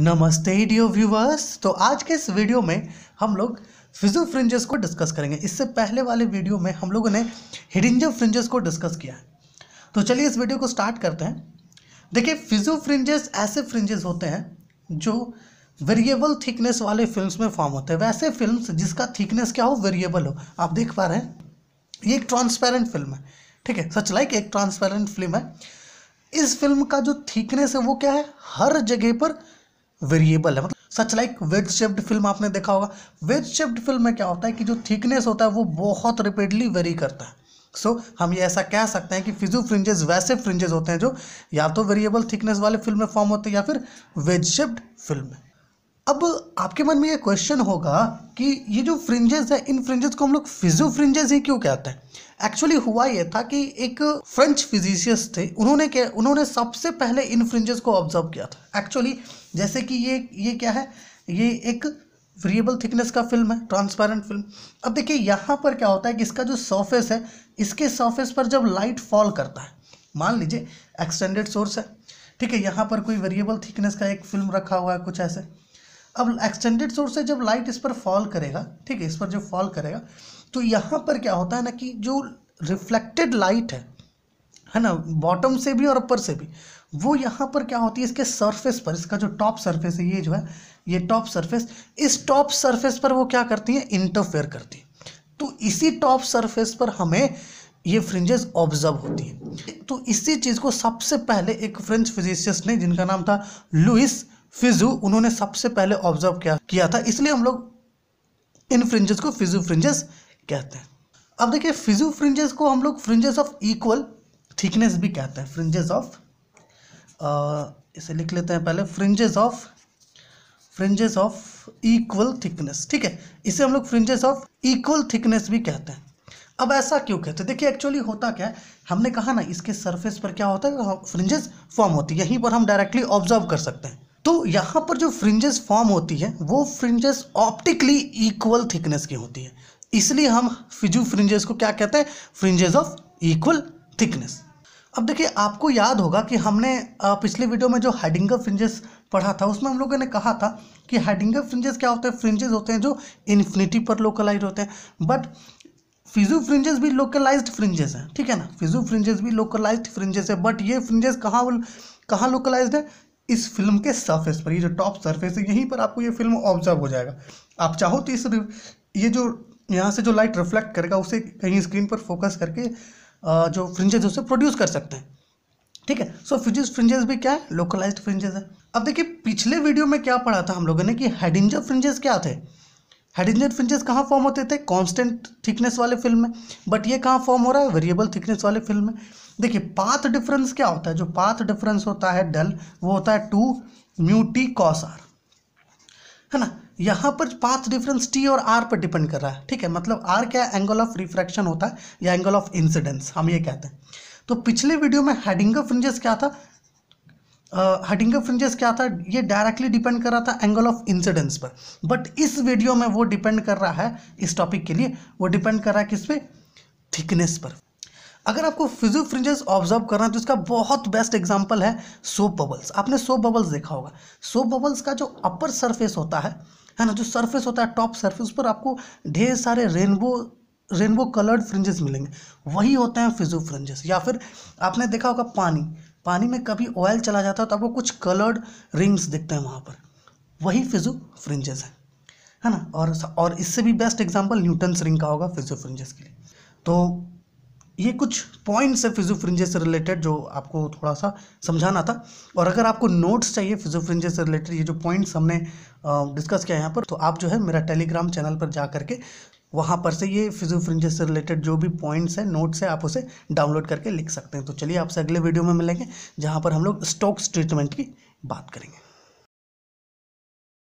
नमस्ते deo viewers तो आज के इस वीडियो में हम लोग फिजो फ्रिंजेस को डिस्कस करेंगे इससे पहले वाले वीडियो में हम लोगों ने हिडिंजो फ्रिंजेस को डिस्कस किया है तो चलिए इस वीडियो को स्टार्ट करते हैं देखिए फिजो फ्रिंजेस ऐसे फ्रिंजेस होते हैं जो वेरिएबल थिकनेस वाले फिल्म में फॉर्म होते हैं वैसे फिल्म जिसका थिकनेस क्या हो वेरिएबल हो आप देख पा रहे हैं ये एक ट्रांसपेरेंट फिल्म है ठीक है सच लाइक एक ट्रांसपेरेंट फिल्म है इस फिल्म का जो थिकनेस है वो क्या है हर जगह पर वेरिएबल है मतलब such like wedge shaped film आपने देखा होगा वेज शेप्ड फिल्म में क्या होता है कि जो थिकनेस होता है वो बहुत रिपीडली वेरी करता है सो so, हम ये ऐसा कह सकते हैं कि फिजू फ्रिंजेस वैसे फ्रिंजेस होते हैं जो या तो वेरिएबल थिकनेस वाले फिल्म में फॉर्म होते हैं या फिर वेज शेप्ड फिल्म में अब आपके मन में ये क्वेश्चन होगा कि ये जो फ्रिंजेस है इन फ्रिंजेस को हम लोग फिजो फ्रिंजेस ही क्यों कहते हैं एक्चुअली हुआ ये था कि एक फ्रेंच फिजिशियस थे उन्होंने क्या उन्होंने सबसे पहले इन फ्रिंजेस को ऑब्जर्व किया था एक्चुअली जैसे कि ये ये क्या है ये एक वेरिएबल थिकनेस का फिल्म है ट्रांसपेरेंट फिल्म अब देखिए यहाँ पर क्या होता है कि इसका जो सरफेस है इसके सरफेस पर जब लाइट फॉल करता है मान लीजिए एक्सटेंडेड सोर्स है ठीक है यहाँ पर कोई वेरिएबल थिकनेस का एक फिल्म रखा हुआ है कुछ ऐसे अब एक्सटेंडेड सोर्स से जब लाइट इस पर फॉल करेगा ठीक है इस पर जब फॉल करेगा तो यहाँ पर क्या होता है ना कि जो रिफ्लेक्टेड लाइट है है ना बॉटम से भी और ऊपर से भी वो यहाँ पर क्या होती है इसके सरफेस पर इसका जो टॉप सरफेस है ये जो है ये टॉप सरफेस इस टॉप सरफेस पर वो क्या करती है इंटरफेयर करती है तो इसी टॉप सरफेस पर हमें ये फ्रिंजेस ऑब्जर्व होती हैं तो इसी चीज़ को सबसे पहले एक फ्रेंच फिजिशियस्ट ने जिनका नाम था लुइस फिजू उन्होंने सबसे पहले ऑब्जर्व किया किया था इसलिए हम लोग इन फ्रिंजेस को फिजू फ्रिंजेस कहते हैं अब देखिए फिजू फ्रिंजेस को हम लोग फ्रिंजेस ऑफ इक्वल थिकनेस भी कहते हैं फ्रिंजेस ऑफ इसे लिख लेते हैं पहले fringes of fringes of equal thickness ठीक है इसे हम लोग फ्रिंजेस ऑफ इक्वल थिकनेस भी कहते हैं अब ऐसा क्यों कहते हैं देखिए एक्चुअली होता क्या है हमने कहा ना इसके सरफेस पर क्या होता है फ्रिंजेस फॉर्म होती है यहीं पर हम डायरेक्टली ऑब्जर्व कर सकते हैं तो यहाँ पर जो फ्रिंजेस फॉर्म होती है वो फ्रिंजेस ऑप्टिकली इक्वल थिकनेस की होती है इसलिए हम फिजू फ्रिंजेस को क्या कहते हैं फ्रिंजेस ऑफ इक्वल थिकनेस अब देखिए आपको याद होगा कि हमने पिछले वीडियो में जो हाइडिंगर फ्रिंजेस पढ़ा था उसमें हम लोगों ने कहा था कि हाइडिंगर फ्रिंजेस क्या होते हैं फ्रिंजेस होते हैं जो इन्फिनिटी पर लोकलाइज होते हैं बट फिजू फ्रिंजेस भी लोकलाइज्ड फ्रिंजेस हैं ठीक है ना फिजू फ्रिंजेस भी लोकलाइज्ड फ्रिंजेस है बट ये फ्रिंजेस कहाँ कहाँ लोकलाइज्ड है इस फिल्म के सरफेस पर ये जो टॉप सरफेस है यहीं पर आपको ये फिल्म ऑब्जर्व हो जाएगा आप चाहो तो इस ये जो यहाँ से जो लाइट रिफ्लेक्ट करेगा उसे कहीं स्क्रीन पर फोकस करके जो फ्रिंजेज उसे प्रोड्यूस कर सकते हैं ठीक है सो फ्रिजेज फ्रिंजेस भी क्या है लोकलाइज्ड फ्रिंजेस है अब देखिए पिछले वीडियो में क्या पढ़ा था हम लोगों ने कि हेडिंजर फ्रिंजेस क्या थे हेडिंजन फिंचेस कहाँ फॉर्म होते थे कांस्टेंट थिकनेस वाले फिल्म में बट ये कहाँ फॉर्म हो रहा है वेरिएबल थिकनेस वाले फिल्म में देखिए पाथ डिफरेंस क्या होता है जो पाथ डिफरेंस होता है डल वो होता है two mu t cos r है ना यहाँ पर पाथ डिफरेंस टी और आर पर डिपेंड कर रहा है ठीक है मतलब आर क्या है एंगल ऑफ रिफ्रैक्शन होता है या एंगल ऑफ इंसिडेंस हम ये कहते हैं तो पिछले वीडियो में हेडिंगर फिंजेस क्या था हटिंगर फ्रिंजेस क्या था ये डायरेक्टली डिपेंड कर रहा था एंगल ऑफ इंसिडेंस पर बट इस वीडियो में वो डिपेंड कर रहा है इस टॉपिक के लिए वो डिपेंड कर रहा है किस पे थिकनेस पर अगर आपको फिजो फ्रिंजेस ऑब्जर्व करना है तो इसका बहुत बेस्ट एग्जाम्पल है सोप बबल्स आपने सोप बबल्स देखा होगा सोप बबल्स का जो अपर सरफेस होता है है ना जो सरफेस होता है टॉप सरफेस पर आपको ढेर सारे रेनबो रेनबो कलर्ड फ्रिंजेस मिलेंगे वही होते हैं फिजो फ्रिंजेस या फिर आपने देखा होगा पानी पानी में कभी ऑयल चला जाता है तो आपको कुछ कलर्ड रिंग्स दिखते हैं वहाँ पर वही फिजो फ्रिंजेस हैं है ना और और इससे भी बेस्ट एग्जाम्पल न्यूटन्स रिंग का होगा फिजो फ्रिंजेस के लिए तो ये कुछ पॉइंट्स है फिजो फ्रिंजेस से रिलेटेड जो आपको थोड़ा सा समझाना था और अगर आपको नोट्स चाहिए फिजो फ्रिंजेस से रिलेटेड ये जो पॉइंट्स हमने डिस्कस किया यहाँ पर तो आप जो है मेरा टेलीग्राम चैनल पर जा करके वहाँ पर से ये फिजियो से रिलेटेड जो भी पॉइंट्स हैं नोट्स है आप उसे डाउनलोड करके लिख सकते हैं तो चलिए आपसे अगले वीडियो में मिलेंगे जहाँ पर हम लोग स्टोक्स ट्रीटमेंट की बात करेंगे